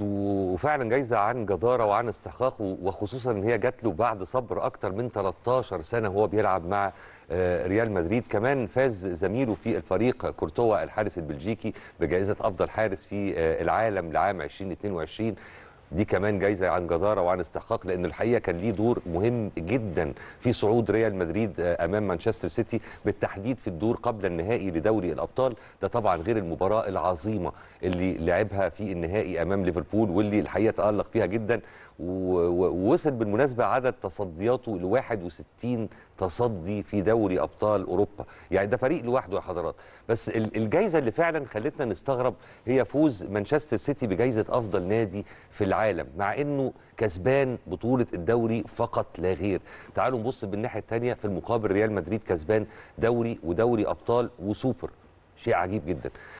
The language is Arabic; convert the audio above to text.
وفعلا جايزه عن جداره وعن استحقاق وخصوصا ان هي جات له بعد صبر اكتر من 13 سنه وهو بيلعب مع آه، ريال مدريد كمان فاز زميله في الفريق كورتوا الحارس البلجيكي بجائزه افضل حارس في آه، العالم لعام 2022 دي كمان جايزه عن جداره وعن استحقاق لان الحقيقه كان ليه دور مهم جدا في صعود ريال مدريد آه، امام مانشستر سيتي بالتحديد في الدور قبل النهائي لدوري الابطال ده طبعا غير المباراه العظيمه اللي لعبها في النهائي امام ليفربول واللي الحقيقه تالق فيها جدا ووصل بالمناسبه عدد تصدياته ل 61 تصدي في دوري ابطال اوروبا يعني ده فريق لوحده يا حضرات بس الجائزه اللي فعلا خلتنا نستغرب هي فوز مانشستر سيتي بجائزه افضل نادي في العالم العالم مع انه كسبان بطوله الدوري فقط لا غير تعالوا نبص بالناحيه الثانيه في المقابل ريال مدريد كسبان دوري ودوري ابطال وسوبر شيء عجيب جدا